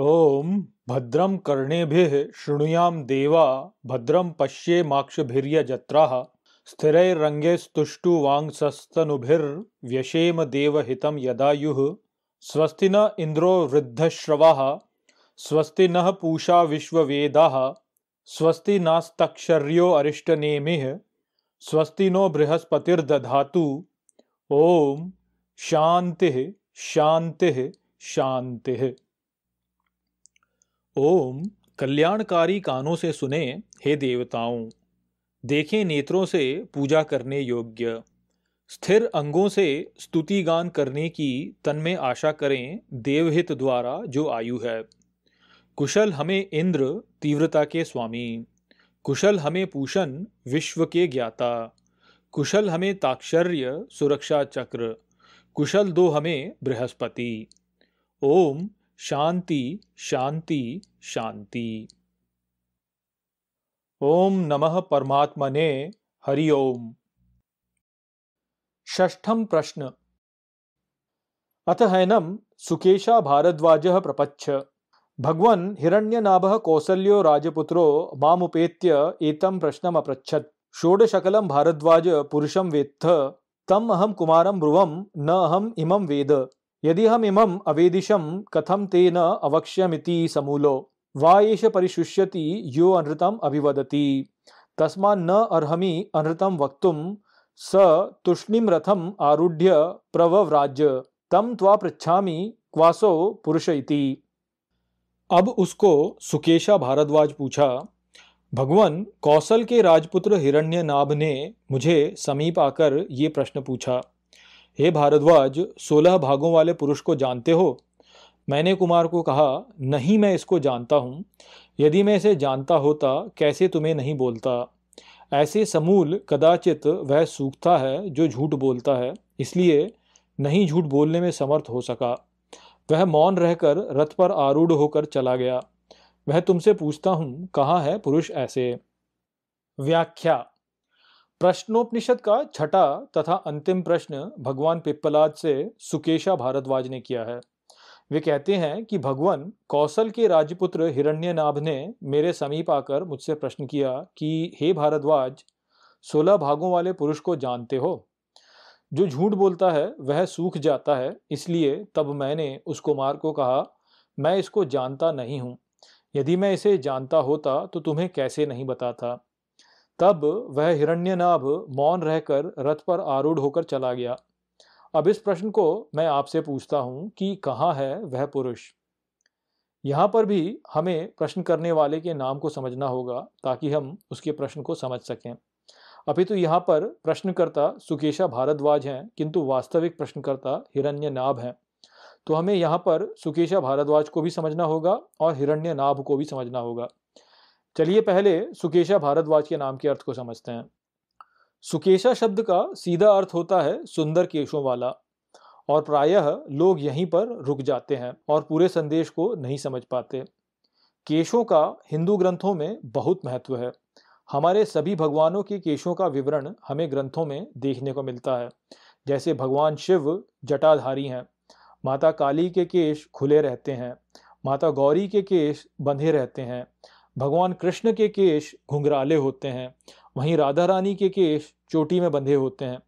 ओम भद्रम कर्णे शृणुयां देवा स्थिरंगे पश्येमाक्षभिर्यजत्राः स्थिरैरङ्गैस्तुष्टुवांसस्तनुभिर्व्यशेम देवहितं यदायु स्वस्ति न इंद्रो वृद्धश्रवा स्वस्ति न पूषा विश्व स्वस्ति नास्तक्षर्यो अरिष्टनेमि स्वस्ति नो बृहस्पतिर्दा ओम शांति शांति शांति ओम कल्याणकारी कानों से सुने हे देवताओं देखें नेत्रों से पूजा करने योग्य स्थिर अंगों से स्तुति गान करने की तन में आशा करें देवहित द्वारा जो आयु है कुशल हमें इंद्र तीव्रता के स्वामी कुशल हमें पूषण विश्व के ज्ञाता कुशल हमें ताक्षर्य सुरक्षा चक्र कुशल दो हमें बृहस्पति ओम शांति शांति शांति ओम नमः परमात्मने हरि ओम षष्ठम प्रश्न अथ हैनम सुकेशा भारद्वाज प्रपच्छ भगवन् हिरण्यनाभ कौसल्यो राजपुत्रो मामुपेत्य एतम प्रश्नम अपृच्छत् षोडशकलं भारद्वाज पुरुषं वेत्थ तम अहम कुमारं ब्रुवं न अहम इमं वेद यदि हम इमम अवेदिशम कथम तेन अवक्ष्यमिति समूलो वा एष परिशुष्यति यो अनृतम अभिवदति तस्मा न अर्हमि अनृतम वक्तुम स तुष्णीम रथम आरूढ़ प्रवव्राज तम त्वा पृछामि क्वासो पुरुष इति अब उसको सुकेशा भारद्वाज पूछा भगवान कौशल के राजपुत्र हिरण्यनाभ ने मुझे समीप आकर ये प्रश्न पूछा हे भारद्वाज सोलह भागों वाले पुरुष को जानते हो मैंने कुमार को कहा नहीं मैं इसको जानता हूँ यदि मैं इसे जानता होता कैसे तुम्हें नहीं बोलता ऐसे समूल कदाचित वह सूखता है जो झूठ बोलता है इसलिए नहीं झूठ बोलने में समर्थ हो सका वह मौन रहकर रथ पर आरूढ़ होकर चला गया वह तुमसे पूछता हूँ कहाँ है पुरुष ऐसे व्याख्या प्रश्नोपनिषद का छठा तथा अंतिम प्रश्न भगवान पिप्पलाद से सुकेशा भारद्वाज ने किया है वे कहते हैं कि भगवान कौशल के राजपुत्र हिरण्यनाभ ने मेरे समीप आकर मुझसे प्रश्न किया कि हे भारद्वाज सोलह भागों वाले पुरुष को जानते हो जो झूठ बोलता है वह सूख जाता है इसलिए तब मैंने उस कुमार को कहा मैं इसको जानता नहीं हूँ यदि मैं इसे जानता होता तो तुम्हें कैसे नहीं बताता तब वह हिरण्यनाभ मौन रहकर रथ पर आरूढ़ होकर चला गया अब इस प्रश्न को मैं आपसे पूछता हूं कि कहाँ है वह पुरुष यहाँ पर भी हमें प्रश्न करने वाले के नाम को समझना होगा ताकि हम उसके प्रश्न को समझ सकें अभी तो यहाँ पर प्रश्नकर्ता सुकेशा भारद्वाज हैं किंतु वास्तविक प्रश्नकर्ता हिरण्यनाभ हैं तो हमें यहाँ पर सुकेशा भारद्वाज को भी समझना होगा और हिरण्यनाभ को भी समझना होगा चलिए पहले सुकेशा भारद्वाज के नाम के अर्थ को समझते हैं सुकेशा शब्द का सीधा अर्थ होता है सुंदर केशों वाला और प्रायः लोग यहीं पर रुक जाते हैं और पूरे संदेश को नहीं समझ पाते केशों का हिंदू ग्रंथों में बहुत महत्व है हमारे सभी भगवानों के केशों का विवरण हमें ग्रंथों में देखने को मिलता है जैसे भगवान शिव जटाधारी हैं माता काली के केश खुले रहते हैं माता गौरी के केश बंधे रहते हैं भगवान कृष्ण के केश घुंघराले होते हैं वहीं राधा रानी के केश चोटी में बंधे होते हैं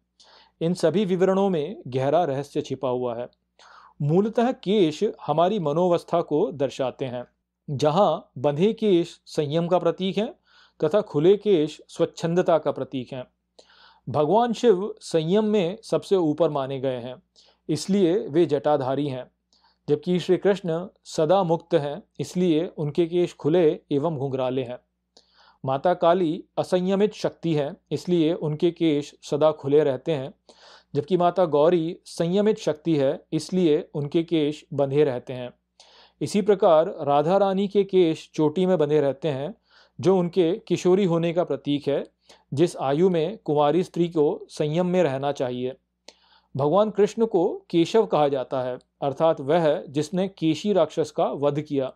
इन सभी विवरणों में गहरा रहस्य छिपा हुआ है मूलतः केश हमारी मनोवस्था को दर्शाते हैं जहाँ बंधे केश संयम का प्रतीक है तथा खुले केश स्वच्छंदता का प्रतीक है भगवान शिव संयम में सबसे ऊपर माने गए हैं इसलिए वे जटाधारी हैं जबकि श्री कृष्ण सदा मुक्त हैं इसलिए उनके केश खुले एवं घुंघराले हैं माता काली असंयमित शक्ति है इसलिए उनके केश सदा खुले रहते हैं जबकि माता गौरी संयमित शक्ति है इसलिए उनके केश बंधे रहते हैं इसी प्रकार राधा रानी के केश चोटी में बंधे रहते हैं जो उनके किशोरी होने का प्रतीक है जिस आयु में कुमारी स्त्री को संयम में रहना चाहिए भगवान कृष्ण को केशव कहा जाता है अर्थात वह जिसने केशी राक्षस का वध किया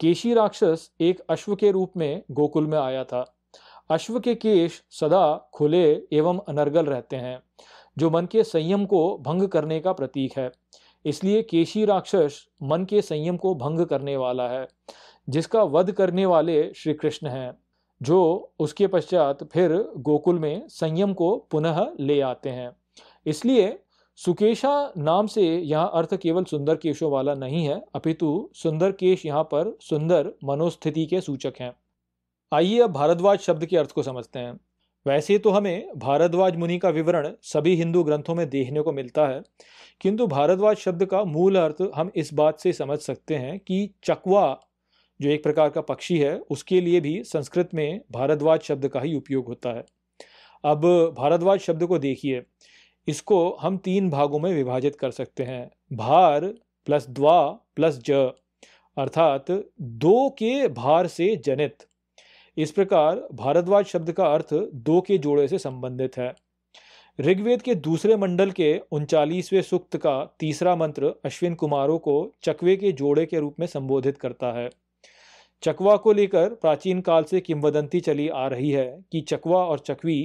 केशी राक्षस एक अश्व के रूप में गोकुल में आया था अश्व के केश सदा खुले एवं अनर्गल रहते हैं जो मन के संयम को भंग करने का प्रतीक है इसलिए केशी राक्षस मन के संयम को भंग करने वाला है जिसका वध करने वाले श्री कृष्ण हैं जो उसके पश्चात फिर गोकुल में संयम को पुनः ले आते हैं इसलिए सुकेशा नाम से यहाँ अर्थ केवल सुंदर केशों वाला नहीं है अपितु सुंदर केश यहाँ पर सुंदर मनोस्थिति के सूचक हैं आइए अब भारद्वाज शब्द के अर्थ को समझते हैं वैसे तो हमें भारद्वाज मुनि का विवरण सभी हिंदू ग्रंथों में देखने को मिलता है किंतु भारद्वाज शब्द का मूल अर्थ हम इस बात से समझ सकते हैं कि चकवा जो एक प्रकार का पक्षी है उसके लिए भी संस्कृत में भारद्वाज शब्द का ही उपयोग होता है अब भारद्वाज शब्द को देखिए इसको हम तीन भागों में विभाजित कर सकते हैं भार प्लस द्वा प्लस ज अर्थात दो के भार से जनित इस प्रकार भारद्वाज शब्द का अर्थ दो के जोड़े से संबंधित है ऋग्वेद के दूसरे मंडल के उनचालीसवें सूक्त का तीसरा मंत्र अश्विन कुमारों को चकवे के जोड़े के रूप में संबोधित करता है चकवा को लेकर प्राचीन काल से किंवदंती चली आ रही है कि चकवा और चकवी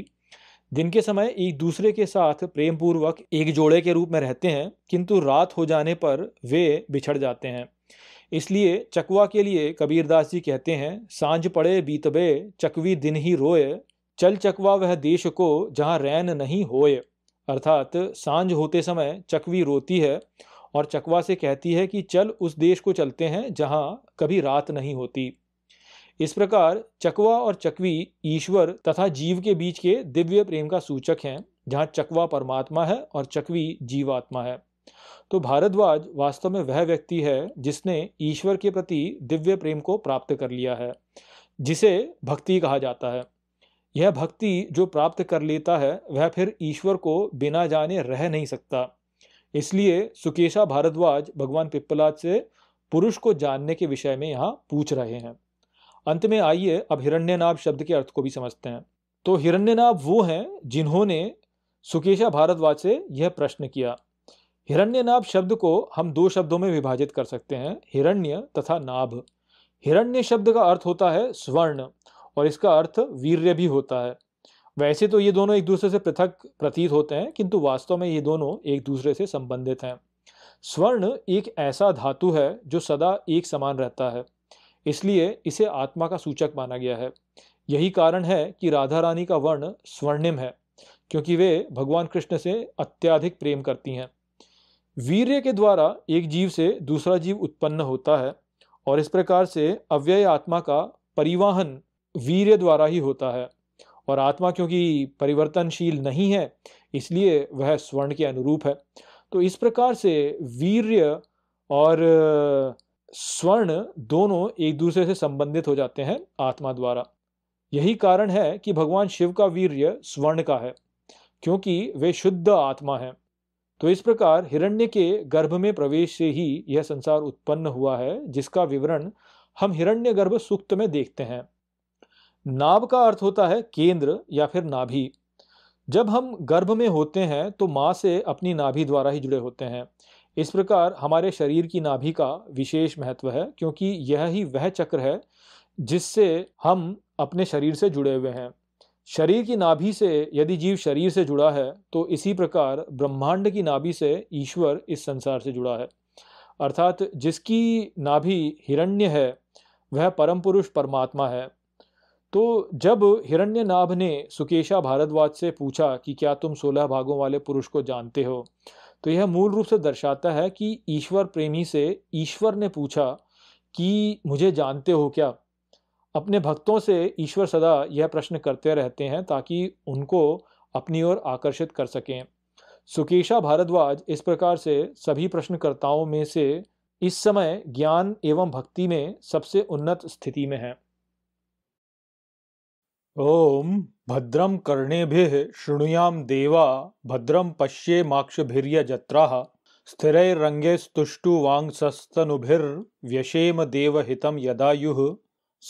दिन के समय एक दूसरे के साथ प्रेम पूर्वक एक जोड़े के रूप में रहते हैं किंतु रात हो जाने पर वे बिछड़ जाते हैं इसलिए चकवा के लिए कबीरदास जी कहते हैं सांझ पड़े बीतबे चकवी दिन ही रोए चल चकवा वह देश को जहाँ रैन नहीं होए अर्थात सांझ होते समय चकवी रोती है और चकवा से कहती है कि चल उस देश को चलते हैं जहाँ कभी रात नहीं होती इस प्रकार चकवा और चकवी ईश्वर तथा जीव के बीच के दिव्य प्रेम का सूचक हैं जहाँ चकवा परमात्मा है और चकवी जीवात्मा है तो भारद्वाज वास्तव में वह व्यक्ति है जिसने ईश्वर के प्रति दिव्य प्रेम को प्राप्त कर लिया है जिसे भक्ति कहा जाता है यह भक्ति जो प्राप्त कर लेता है वह फिर ईश्वर को बिना जाने रह नहीं सकता इसलिए सुकेशा भारद्वाज भगवान पिप्पलाद से पुरुष को जानने के विषय में यहाँ पूछ रहे हैं अंत में आइए अब हिरण्यनाभ शब्द के अर्थ को भी समझते हैं तो हिरण्यनाभ वो हैं जिन्होंने सुकेशा भारद्वाज से यह प्रश्न किया हिरण्यनाभ शब्द को हम दो शब्दों में विभाजित कर सकते हैं हिरण्य तथा नाभ हिरण्य शब्द का अर्थ होता है स्वर्ण और इसका अर्थ वीर्य भी होता है वैसे तो ये दोनों एक दूसरे से पृथक प्रतीत होते हैं किंतु वास्तव में ये दोनों एक दूसरे से संबंधित हैं स्वर्ण एक ऐसा धातु है जो सदा एक समान रहता है इसलिए इसे आत्मा का सूचक माना गया है यही कारण है कि राधा रानी का वर्ण स्वर्णिम है क्योंकि वे भगवान कृष्ण से अत्याधिक प्रेम करती हैं वीर्य के द्वारा एक जीव से दूसरा जीव उत्पन्न होता है और इस प्रकार से अव्यय आत्मा का परिवहन वीर्य द्वारा ही होता है और आत्मा क्योंकि परिवर्तनशील नहीं है इसलिए वह स्वर्ण के अनुरूप है तो इस प्रकार से वीर्य और स्वर्ण दोनों एक दूसरे से संबंधित हो जाते हैं आत्मा द्वारा यही कारण है कि भगवान शिव का वीर्य स्वर्ण का है क्योंकि वे शुद्ध आत्मा हैं तो इस प्रकार हिरण्य के गर्भ में प्रवेश से ही यह संसार उत्पन्न हुआ है जिसका विवरण हम हिरण्य गर्भ सूक्त में देखते हैं नाभ का अर्थ होता है केंद्र या फिर नाभि जब हम गर्भ में होते हैं तो माँ से अपनी नाभि द्वारा ही जुड़े होते हैं इस प्रकार हमारे शरीर की नाभि का विशेष महत्व है क्योंकि यह ही वह चक्र है जिससे हम अपने शरीर से जुड़े हुए हैं शरीर की नाभि से यदि जीव शरीर से जुड़ा है तो इसी प्रकार ब्रह्मांड की नाभि से ईश्वर इस संसार से जुड़ा है अर्थात जिसकी नाभि हिरण्य है वह परम पुरुष परमात्मा है तो जब हिरण्य नाभ ने सुकेशा भारद्वाज से पूछा कि क्या तुम सोलह भागों वाले पुरुष को जानते हो तो यह मूल रूप से दर्शाता है कि ईश्वर प्रेमी से ईश्वर ने पूछा कि मुझे जानते हो क्या अपने भक्तों से ईश्वर सदा यह प्रश्न करते रहते हैं ताकि उनको अपनी ओर आकर्षित कर सकें सुकेशा भारद्वाज इस प्रकार से सभी प्रश्नकर्ताओं में से इस समय ज्ञान एवं भक्ति में सबसे उन्नत स्थिति में है ओम भद्रम कर्णे शृणुयां देवा भद्रं पश्येमाक्षभिर्यजत्राः स्थिरैरङ्गे स्तुष्टुवाङ्सस्तनुभिर्व्यशेम देवहितं यदायु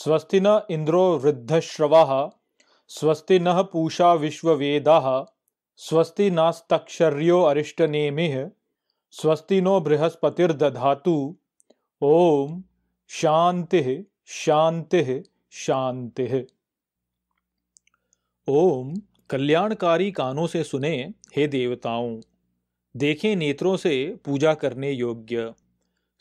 स्वस्ति न इंद्रो वृद्धश्रवा स्वस्ति न पूषा विश्ववेदाः स्वस्ति नास्तक्षर्यो अरिष्टनेमि स्वस्ति नो बृहस्पतिर्दधा ओम शांति शांति शांति ओम कल्याणकारी कानों से सुने हे देवताओं देखें नेत्रों से पूजा करने योग्य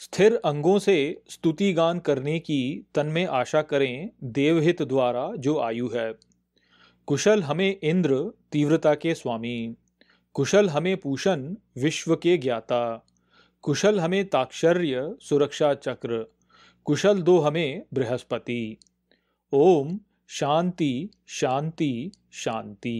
स्थिर अंगों से स्तुति गान करने की तन में आशा करें देवहित द्वारा जो आयु है कुशल हमें इंद्र तीव्रता के स्वामी कुशल हमें पूषण विश्व के ज्ञाता कुशल हमें ताक्षर्य सुरक्षा चक्र कुशल दो हमें बृहस्पति ओम शांति शांति शांति